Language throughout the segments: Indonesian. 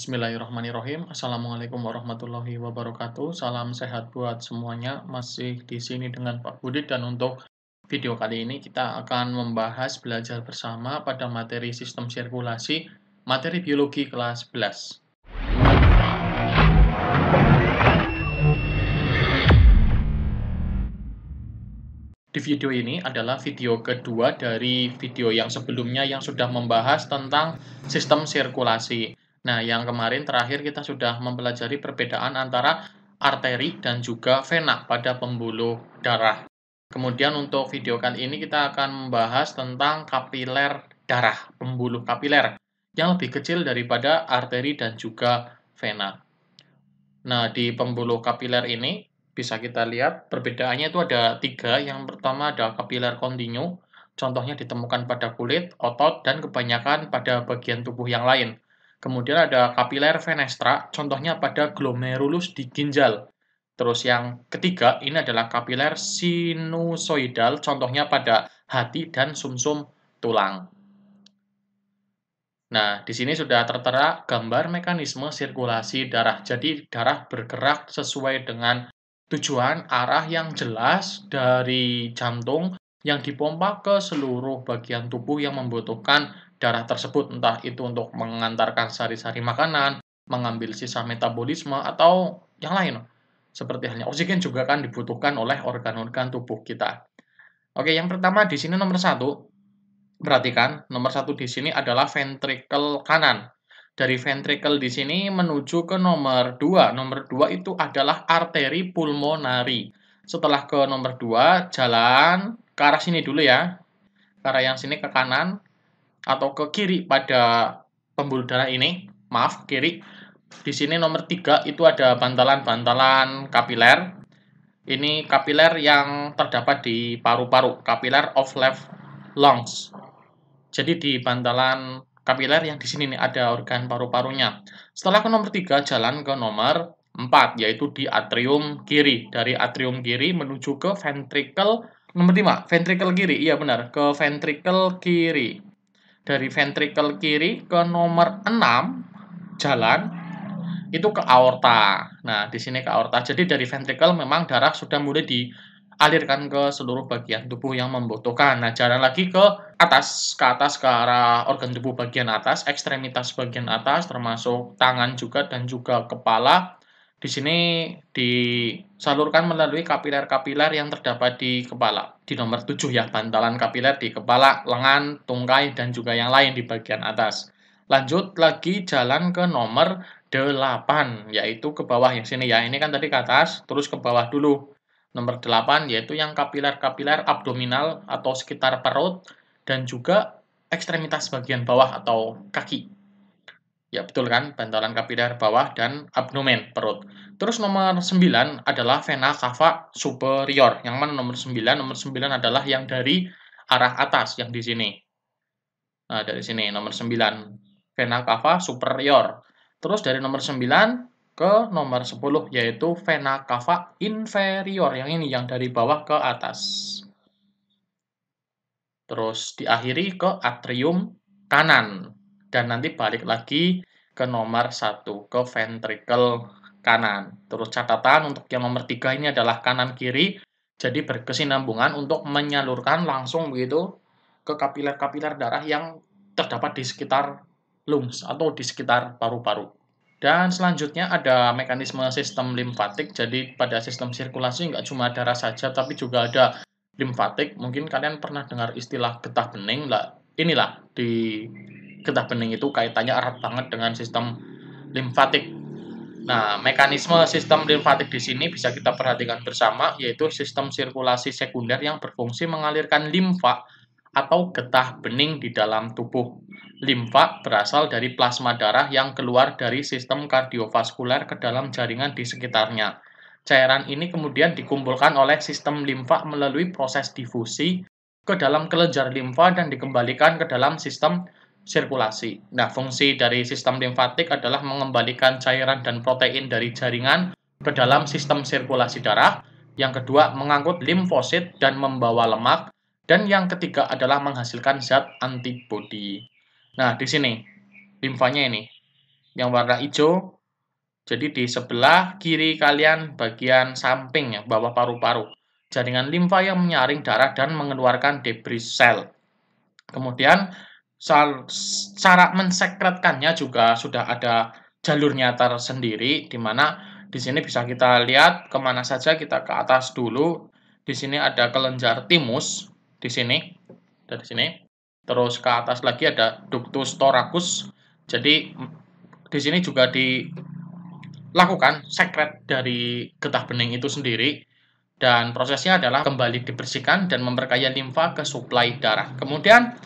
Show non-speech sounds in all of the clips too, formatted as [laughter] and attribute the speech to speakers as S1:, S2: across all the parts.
S1: Bismillahirrahmanirrahim. Assalamualaikum warahmatullahi wabarakatuh. Salam sehat buat semuanya. Masih di sini dengan Pak Budi dan untuk video kali ini kita akan membahas belajar bersama pada materi sistem sirkulasi, materi biologi kelas 11. Di video ini adalah video kedua dari video yang sebelumnya yang sudah membahas tentang sistem sirkulasi. Nah, yang kemarin terakhir kita sudah mempelajari perbedaan antara arteri dan juga vena pada pembuluh darah. Kemudian untuk video kali ini kita akan membahas tentang kapiler darah, pembuluh kapiler yang lebih kecil daripada arteri dan juga vena. Nah, di pembuluh kapiler ini bisa kita lihat perbedaannya itu ada tiga. Yang pertama ada kapiler kontinu, contohnya ditemukan pada kulit, otot, dan kebanyakan pada bagian tubuh yang lain. Kemudian ada kapiler fenestra, contohnya pada glomerulus di ginjal. Terus yang ketiga, ini adalah kapiler sinusoidal, contohnya pada hati dan sumsum tulang. Nah, di sini sudah tertera gambar mekanisme sirkulasi darah. Jadi, darah bergerak sesuai dengan tujuan arah yang jelas dari jantung yang dipompa ke seluruh bagian tubuh yang membutuhkan darah tersebut, entah itu untuk mengantarkan sari-sari makanan, mengambil sisa metabolisme, atau yang lain. Seperti halnya oksigen juga kan dibutuhkan oleh organ-organ tubuh kita. Oke, yang pertama di sini nomor satu, perhatikan nomor satu di sini adalah ventrikel kanan. Dari ventrikel di sini menuju ke nomor dua. Nomor dua itu adalah arteri pulmonari. Setelah ke nomor dua, jalan ke arah sini dulu ya. Ke arah yang sini ke kanan, atau ke kiri pada pembuluh darah ini, maaf, kiri. Di sini nomor 3 itu ada bantalan-bantalan kapiler. Ini kapiler yang terdapat di paru-paru, kapiler of left lungs. Jadi di bantalan kapiler yang di sini nih ada organ paru-parunya. Setelah ke nomor 3 jalan ke nomor 4 yaitu di atrium kiri. Dari atrium kiri menuju ke ventricle nomor 5, ventricle kiri. Iya benar, ke ventricle kiri dari ventrikel kiri ke nomor 6 jalan itu ke aorta. Nah, di sini ke aorta. Jadi dari ventrikel memang darah sudah mulai dialirkan ke seluruh bagian tubuh yang membutuhkan. Nah, jalan lagi ke atas, ke atas ke arah organ tubuh bagian atas, ekstremitas bagian atas termasuk tangan juga dan juga kepala di sini disalurkan melalui kapiler-kapiler yang terdapat di kepala. Di nomor 7 ya, bantalan kapiler di kepala, lengan, tungkai, dan juga yang lain di bagian atas. Lanjut lagi jalan ke nomor 8, yaitu ke bawah yang sini ya. Ini kan tadi ke atas, terus ke bawah dulu. Nomor 8 yaitu yang kapiler-kapiler abdominal atau sekitar perut dan juga ekstremitas bagian bawah atau kaki. Ya betul kan, bantalan kapiler bawah dan abdomen, perut. Terus nomor 9 adalah vena cava superior. Yang mana nomor 9? Nomor 9 adalah yang dari arah atas, yang di sini. Nah, dari sini nomor 9. Vena cava superior. Terus dari nomor 9 ke nomor 10, yaitu vena cava inferior. Yang ini, yang dari bawah ke atas. Terus diakhiri ke atrium kanan dan nanti balik lagi ke nomor satu ke ventricle kanan. Terus catatan untuk yang nomor tiga ini adalah kanan kiri, jadi berkesinambungan untuk menyalurkan langsung begitu ke kapiler-kapiler darah yang terdapat di sekitar lungs atau di sekitar paru-paru. Dan selanjutnya ada mekanisme sistem limfatik. Jadi pada sistem sirkulasi nggak cuma darah saja, tapi juga ada limfatik. Mungkin kalian pernah dengar istilah getah bening. Lah, inilah di getah bening itu kaitannya erat banget dengan sistem limfatik. Nah, mekanisme sistem limfatik di sini bisa kita perhatikan bersama, yaitu sistem sirkulasi sekunder yang berfungsi mengalirkan limfa atau getah bening di dalam tubuh. Limfa berasal dari plasma darah yang keluar dari sistem kardiovaskuler ke dalam jaringan di sekitarnya. Cairan ini kemudian dikumpulkan oleh sistem limfa melalui proses difusi ke dalam kelenjar limfa dan dikembalikan ke dalam sistem sirkulasi. Nah, fungsi dari sistem limfatik adalah mengembalikan cairan dan protein dari jaringan ke dalam sistem sirkulasi darah. Yang kedua, mengangkut limfosit dan membawa lemak. Dan yang ketiga adalah menghasilkan zat antibodi. Nah, di sini, limfanya ini, yang warna hijau, jadi di sebelah kiri kalian bagian samping ya, bawah paru-paru. Jaringan limfa yang menyaring darah dan mengeluarkan debris sel. Kemudian cara mensekretkannya juga sudah ada jalurnya tersendiri di mana di sini bisa kita lihat kemana saja kita ke atas dulu di sini ada kelenjar timus di sini dari sini terus ke atas lagi ada ductus thoracus jadi di sini juga dilakukan sekret dari getah bening itu sendiri dan prosesnya adalah kembali dibersihkan dan memperkaya limfa ke suplai darah kemudian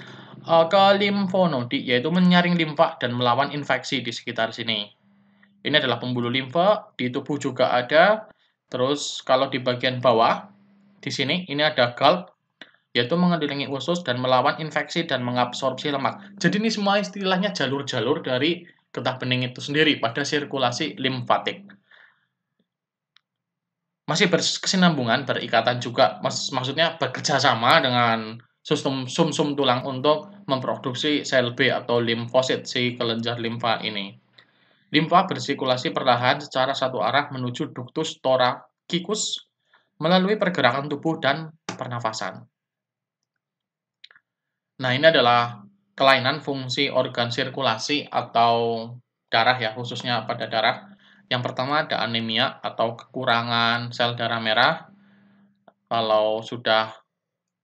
S1: uh, ke limfonodik, yaitu menyaring limfa dan melawan infeksi di sekitar sini. Ini adalah pembuluh limfa, di tubuh juga ada. Terus kalau di bagian bawah, di sini ini ada gal, yaitu mengelilingi usus dan melawan infeksi dan mengabsorpsi lemak. Jadi ini semua istilahnya jalur-jalur dari getah bening itu sendiri pada sirkulasi limfatik masih berkesinambungan, berikatan juga, mas, maksudnya bekerja sama dengan sum-sum sum tulang untuk memproduksi sel B atau limfosit si kelenjar limfa ini. Limfa bersirkulasi perlahan secara satu arah menuju duktus torakikus melalui pergerakan tubuh dan pernafasan. Nah, ini adalah kelainan fungsi organ sirkulasi atau darah ya, khususnya pada darah. Yang pertama ada anemia atau kekurangan sel darah merah. Kalau sudah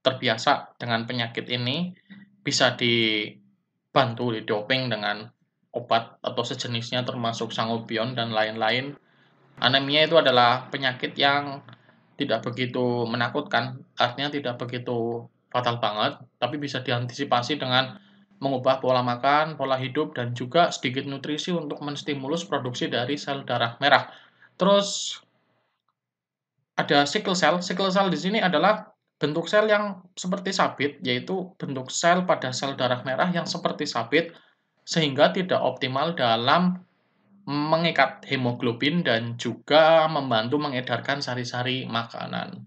S1: terbiasa dengan penyakit ini bisa dibantu di doping dengan obat atau sejenisnya termasuk sangobion dan lain-lain. Anemia itu adalah penyakit yang tidak begitu menakutkan, artinya tidak begitu fatal banget, tapi bisa diantisipasi dengan mengubah pola makan, pola hidup, dan juga sedikit nutrisi untuk menstimulus produksi dari sel darah merah. Terus ada sickle cell. Sickle cell di sini adalah Bentuk sel yang seperti sabit, yaitu bentuk sel pada sel darah merah yang seperti sabit, sehingga tidak optimal dalam mengikat hemoglobin dan juga membantu mengedarkan sari-sari makanan.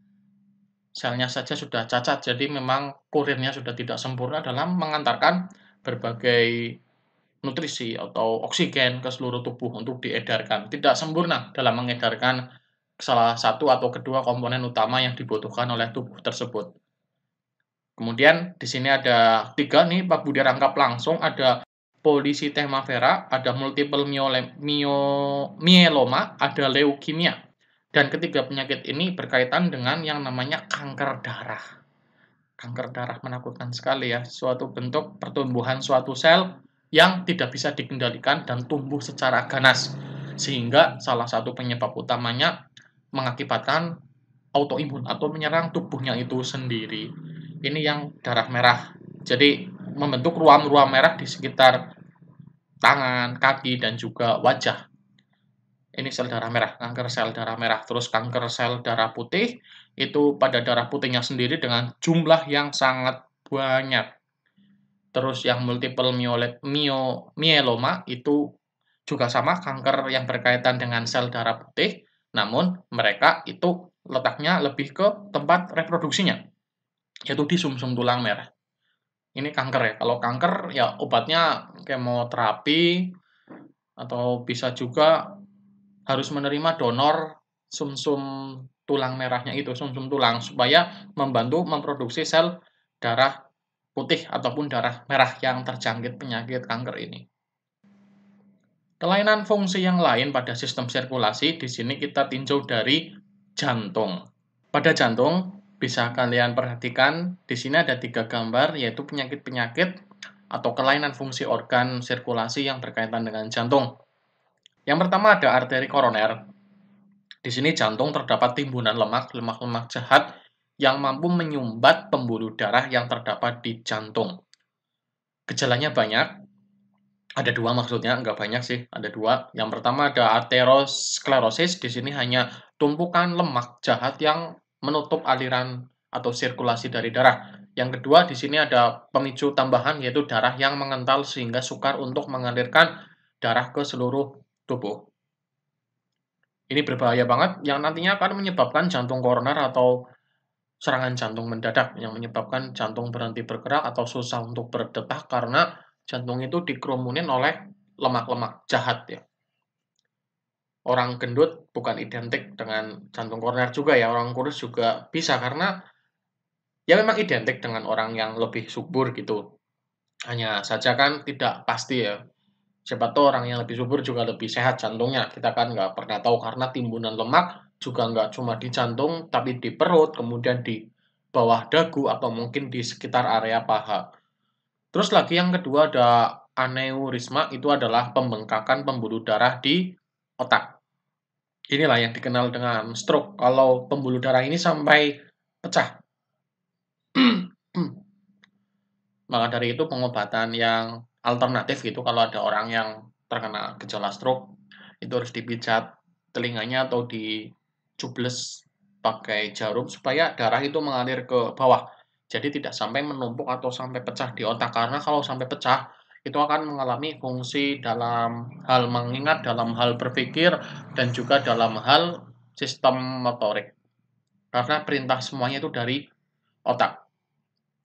S1: Selnya saja sudah cacat, jadi memang kurirnya sudah tidak sempurna dalam mengantarkan berbagai nutrisi atau oksigen ke seluruh tubuh untuk diedarkan. Tidak sempurna dalam mengedarkan salah satu atau kedua komponen utama yang dibutuhkan oleh tubuh tersebut. Kemudian di sini ada tiga nih Pak Budi rangkap langsung, ada polisi vera, ada multiple mieloma, myeloma, ada leukemia. Dan ketiga penyakit ini berkaitan dengan yang namanya kanker darah. Kanker darah menakutkan sekali ya, suatu bentuk pertumbuhan suatu sel yang tidak bisa dikendalikan dan tumbuh secara ganas. Sehingga salah satu penyebab utamanya mengakibatkan autoimun atau menyerang tubuhnya itu sendiri. Ini yang darah merah. Jadi membentuk ruam-ruam merah di sekitar tangan, kaki, dan juga wajah. Ini sel darah merah, kanker sel darah merah. Terus kanker sel darah putih, itu pada darah putihnya sendiri dengan jumlah yang sangat banyak. Terus yang multiple myeloma itu juga sama kanker yang berkaitan dengan sel darah putih namun mereka itu letaknya lebih ke tempat reproduksinya, yaitu di sumsum -sum tulang merah. Ini kanker ya. Kalau kanker ya obatnya kemoterapi atau bisa juga harus menerima donor sumsum -sum tulang merahnya itu, sumsum -sum tulang supaya membantu memproduksi sel darah putih ataupun darah merah yang terjangkit penyakit kanker ini. Kelainan fungsi yang lain pada sistem sirkulasi di sini kita tinjau dari jantung. Pada jantung bisa kalian perhatikan di sini ada tiga gambar yaitu penyakit-penyakit atau kelainan fungsi organ sirkulasi yang berkaitan dengan jantung. Yang pertama ada arteri koroner. Di sini jantung terdapat timbunan lemak, lemak-lemak jahat yang mampu menyumbat pembuluh darah yang terdapat di jantung. Gejalanya banyak, ada dua maksudnya, nggak banyak sih, ada dua. Yang pertama ada arteriosklerosis, di sini hanya tumpukan lemak jahat yang menutup aliran atau sirkulasi dari darah. Yang kedua, di sini ada pemicu tambahan, yaitu darah yang mengental sehingga sukar untuk mengalirkan darah ke seluruh tubuh. Ini berbahaya banget, yang nantinya akan menyebabkan jantung koroner atau serangan jantung mendadak, yang menyebabkan jantung berhenti bergerak atau susah untuk berdetak karena jantung itu dikerumunin oleh lemak-lemak jahat ya. Orang gendut bukan identik dengan jantung koroner juga ya, orang kurus juga bisa karena ya memang identik dengan orang yang lebih subur gitu. Hanya saja kan tidak pasti ya. Siapa tahu orang yang lebih subur juga lebih sehat jantungnya. Kita kan nggak pernah tahu karena timbunan lemak juga nggak cuma di jantung, tapi di perut, kemudian di bawah dagu, atau mungkin di sekitar area paha Terus lagi yang kedua ada aneurisma, itu adalah pembengkakan pembuluh darah di otak. Inilah yang dikenal dengan stroke. Kalau pembuluh darah ini sampai pecah. [clears throat] Maka dari itu pengobatan yang alternatif gitu kalau ada orang yang terkena gejala stroke itu harus dipijat telinganya atau dicubles pakai jarum supaya darah itu mengalir ke bawah jadi tidak sampai menumpuk atau sampai pecah di otak karena kalau sampai pecah itu akan mengalami fungsi dalam hal mengingat, dalam hal berpikir, dan juga dalam hal sistem motorik. Karena perintah semuanya itu dari otak.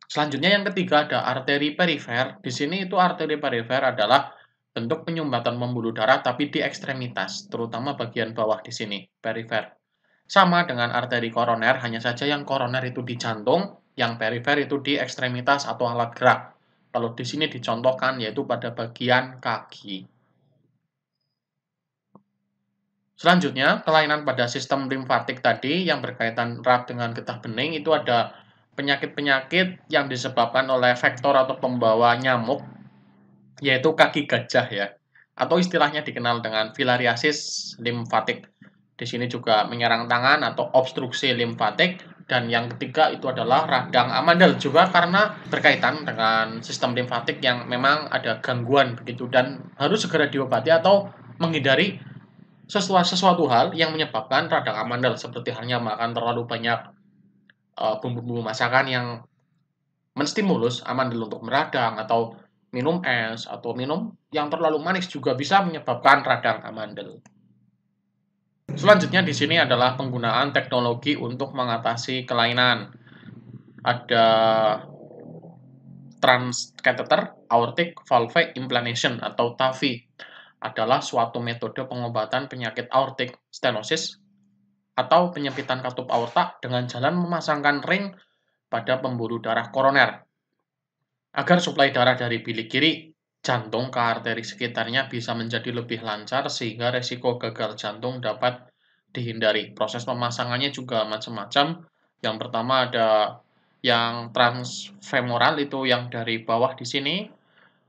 S1: Selanjutnya yang ketiga ada arteri perifer. Di sini itu arteri perifer adalah bentuk penyumbatan pembuluh darah tapi di ekstremitas, terutama bagian bawah di sini, perifer. Sama dengan arteri koroner, hanya saja yang koroner itu di jantung, yang perifer itu di ekstremitas atau alat gerak. Kalau di sini dicontohkan yaitu pada bagian kaki. Selanjutnya, kelainan pada sistem limfatik tadi yang berkaitan erat dengan getah bening itu ada penyakit-penyakit yang disebabkan oleh vektor atau pembawa nyamuk, yaitu kaki gajah ya, atau istilahnya dikenal dengan filariasis limfatik. Di sini juga menyerang tangan atau obstruksi limfatik, dan yang ketiga itu adalah radang amandel juga karena berkaitan dengan sistem limfatik yang memang ada gangguan begitu dan harus segera diobati atau menghindari sesuatu, sesuatu hal yang menyebabkan radang amandel seperti hanya makan terlalu banyak eh, bumbu-bumbu uh, masakan yang menstimulus amandel untuk meradang atau minum es atau minum yang terlalu manis juga bisa menyebabkan radang amandel. Selanjutnya di sini adalah penggunaan teknologi untuk mengatasi kelainan. Ada transcatheter aortic valve implantation atau TAVI adalah suatu metode pengobatan penyakit aortik stenosis atau penyempitan katup aorta dengan jalan memasangkan ring pada pembuluh darah koroner agar suplai darah dari bilik kiri jantung ke arteri sekitarnya bisa menjadi lebih lancar sehingga resiko gagal jantung dapat dihindari. Proses pemasangannya juga macam-macam. Yang pertama ada yang transfemoral itu yang dari bawah di sini.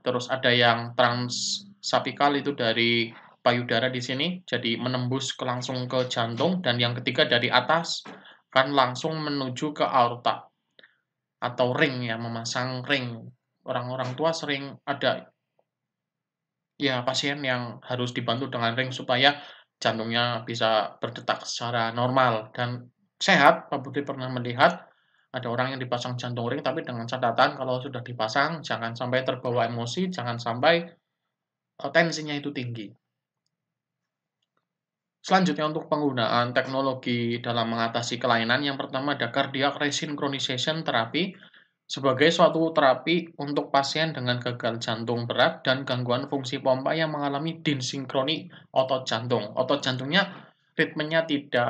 S1: Terus ada yang transsapikal itu dari payudara di sini. Jadi menembus ke langsung ke jantung dan yang ketiga dari atas kan langsung menuju ke aorta atau ring ya memasang ring. Orang-orang tua sering ada ya pasien yang harus dibantu dengan ring supaya jantungnya bisa berdetak secara normal dan sehat. Pak Budi pernah melihat ada orang yang dipasang jantung ring tapi dengan catatan kalau sudah dipasang jangan sampai terbawa emosi, jangan sampai eh, tensinya itu tinggi. Selanjutnya untuk penggunaan teknologi dalam mengatasi kelainan, yang pertama ada cardiac resynchronization therapy sebagai suatu terapi untuk pasien dengan gagal jantung berat dan gangguan fungsi pompa yang mengalami dinsinkroni otot jantung. Otot jantungnya ritmenya tidak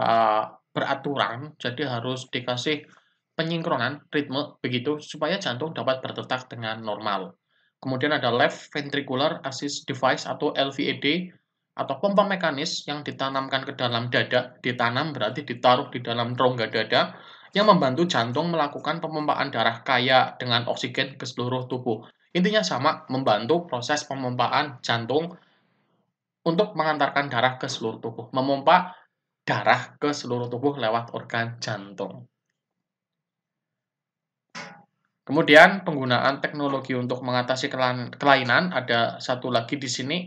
S1: beraturan, jadi harus dikasih penyinkronan ritme begitu supaya jantung dapat berdetak dengan normal. Kemudian ada left ventricular assist device atau LVAD e atau pompa mekanis yang ditanamkan ke dalam dada, ditanam berarti ditaruh di dalam rongga dada yang membantu jantung melakukan pemompaan darah kaya dengan oksigen ke seluruh tubuh. Intinya sama, membantu proses pemompaan jantung untuk mengantarkan darah ke seluruh tubuh, memompa darah ke seluruh tubuh lewat organ jantung. Kemudian penggunaan teknologi untuk mengatasi kelainan ada satu lagi di sini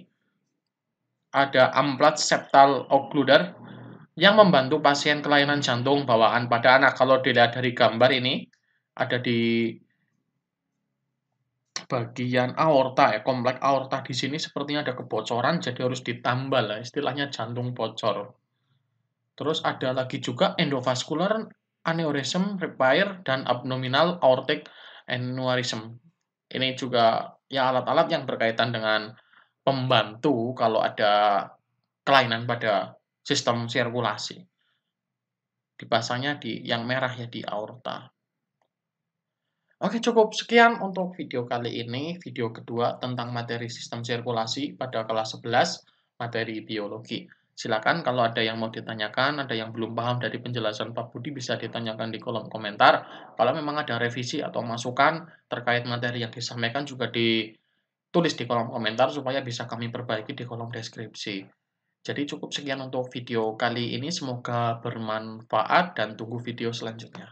S1: ada amplat septal occluder yang membantu pasien kelainan jantung bawaan pada anak. Kalau dilihat dari gambar ini, ada di bagian aorta ya, komplek aorta di sini sepertinya ada kebocoran, jadi harus ditambal lah, istilahnya jantung bocor. Terus ada lagi juga endovaskular aneurysm repair dan abdominal aortic aneurysm. Ini juga ya alat-alat yang berkaitan dengan pembantu kalau ada kelainan pada sistem sirkulasi. Dipasangnya di yang merah ya di aorta. Oke, cukup sekian untuk video kali ini, video kedua tentang materi sistem sirkulasi pada kelas 11 materi biologi. Silakan kalau ada yang mau ditanyakan, ada yang belum paham dari penjelasan Pak Budi bisa ditanyakan di kolom komentar. Kalau memang ada revisi atau masukan terkait materi yang disampaikan juga ditulis di kolom komentar supaya bisa kami perbaiki di kolom deskripsi. Jadi cukup sekian untuk video kali ini, semoga bermanfaat dan tunggu video selanjutnya.